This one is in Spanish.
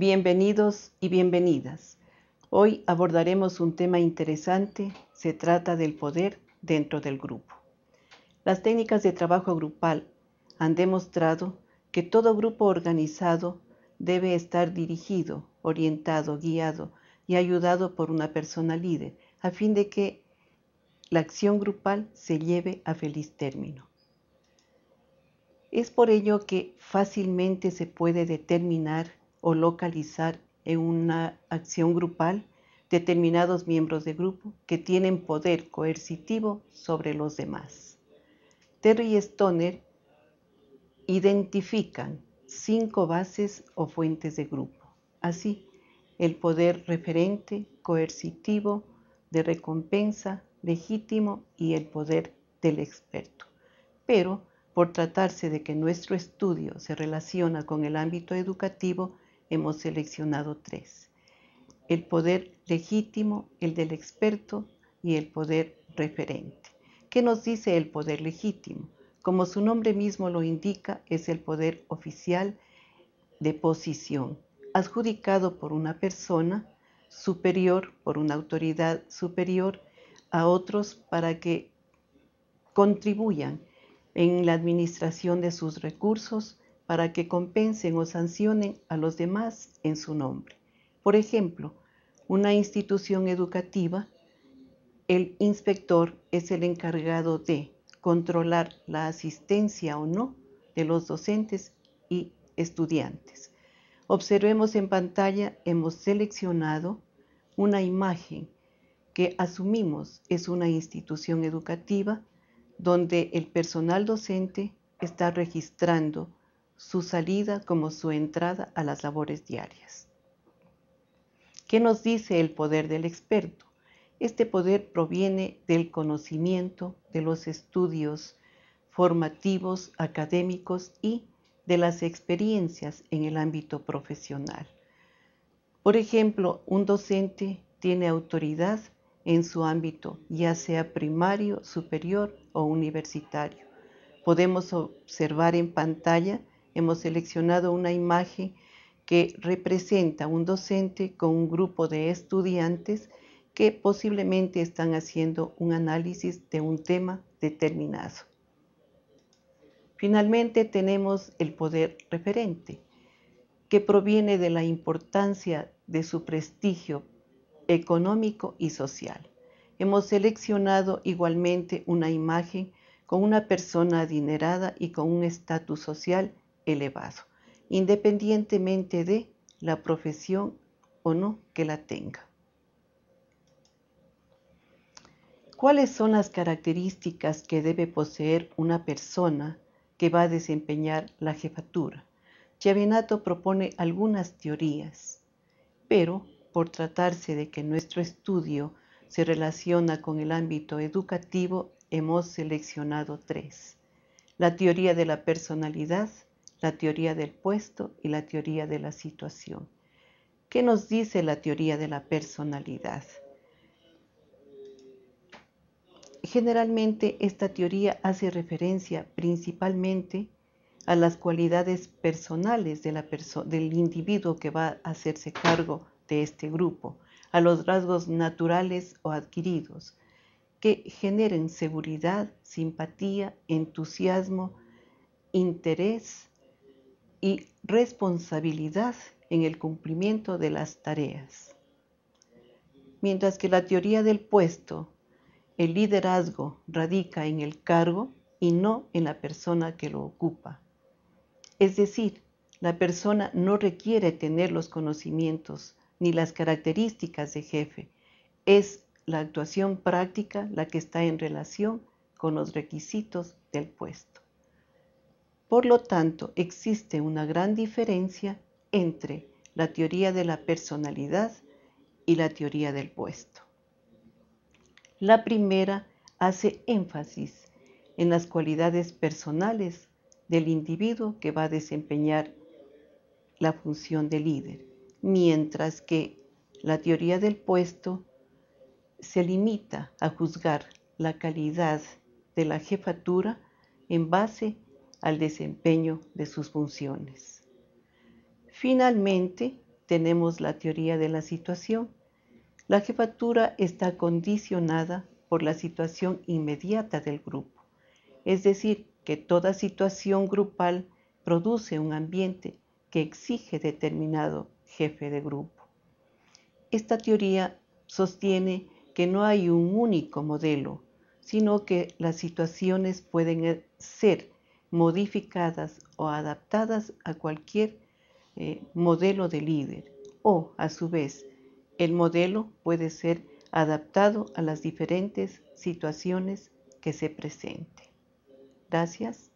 Bienvenidos y bienvenidas. Hoy abordaremos un tema interesante, se trata del poder dentro del grupo. Las técnicas de trabajo grupal han demostrado que todo grupo organizado debe estar dirigido, orientado, guiado y ayudado por una persona líder, a fin de que la acción grupal se lleve a feliz término. Es por ello que fácilmente se puede determinar o localizar en una acción grupal determinados miembros de grupo que tienen poder coercitivo sobre los demás. Terry Stoner identifican cinco bases o fuentes de grupo. Así, el poder referente, coercitivo, de recompensa, legítimo y el poder del experto. Pero, por tratarse de que nuestro estudio se relaciona con el ámbito educativo, hemos seleccionado tres. El poder legítimo, el del experto y el poder referente. ¿Qué nos dice el poder legítimo? Como su nombre mismo lo indica, es el poder oficial de posición, adjudicado por una persona superior, por una autoridad superior a otros para que contribuyan en la administración de sus recursos, para que compensen o sancionen a los demás en su nombre. Por ejemplo, una institución educativa, el inspector es el encargado de controlar la asistencia o no de los docentes y estudiantes. Observemos en pantalla, hemos seleccionado una imagen que asumimos es una institución educativa donde el personal docente está registrando su salida como su entrada a las labores diarias. ¿Qué nos dice el poder del experto? Este poder proviene del conocimiento, de los estudios formativos, académicos y de las experiencias en el ámbito profesional. Por ejemplo, un docente tiene autoridad en su ámbito, ya sea primario, superior o universitario. Podemos observar en pantalla hemos seleccionado una imagen que representa un docente con un grupo de estudiantes que posiblemente están haciendo un análisis de un tema determinado. Finalmente tenemos el poder referente, que proviene de la importancia de su prestigio económico y social. Hemos seleccionado igualmente una imagen con una persona adinerada y con un estatus social elevado, independientemente de la profesión o no que la tenga. ¿Cuáles son las características que debe poseer una persona que va a desempeñar la jefatura? Chiavenato propone algunas teorías, pero por tratarse de que nuestro estudio se relaciona con el ámbito educativo, hemos seleccionado tres. La teoría de la personalidad, la teoría del puesto y la teoría de la situación. ¿Qué nos dice la teoría de la personalidad? Generalmente esta teoría hace referencia principalmente a las cualidades personales del individuo que va a hacerse cargo de este grupo, a los rasgos naturales o adquiridos, que generen seguridad, simpatía, entusiasmo, interés, y responsabilidad en el cumplimiento de las tareas. Mientras que la teoría del puesto, el liderazgo radica en el cargo y no en la persona que lo ocupa. Es decir, la persona no requiere tener los conocimientos ni las características de jefe. Es la actuación práctica la que está en relación con los requisitos del puesto. Por lo tanto, existe una gran diferencia entre la teoría de la personalidad y la teoría del puesto. La primera hace énfasis en las cualidades personales del individuo que va a desempeñar la función de líder, mientras que la teoría del puesto se limita a juzgar la calidad de la jefatura en base a al desempeño de sus funciones. Finalmente, tenemos la teoría de la situación. La jefatura está condicionada por la situación inmediata del grupo, es decir, que toda situación grupal produce un ambiente que exige determinado jefe de grupo. Esta teoría sostiene que no hay un único modelo, sino que las situaciones pueden ser modificadas o adaptadas a cualquier eh, modelo de líder o, a su vez, el modelo puede ser adaptado a las diferentes situaciones que se presenten. Gracias.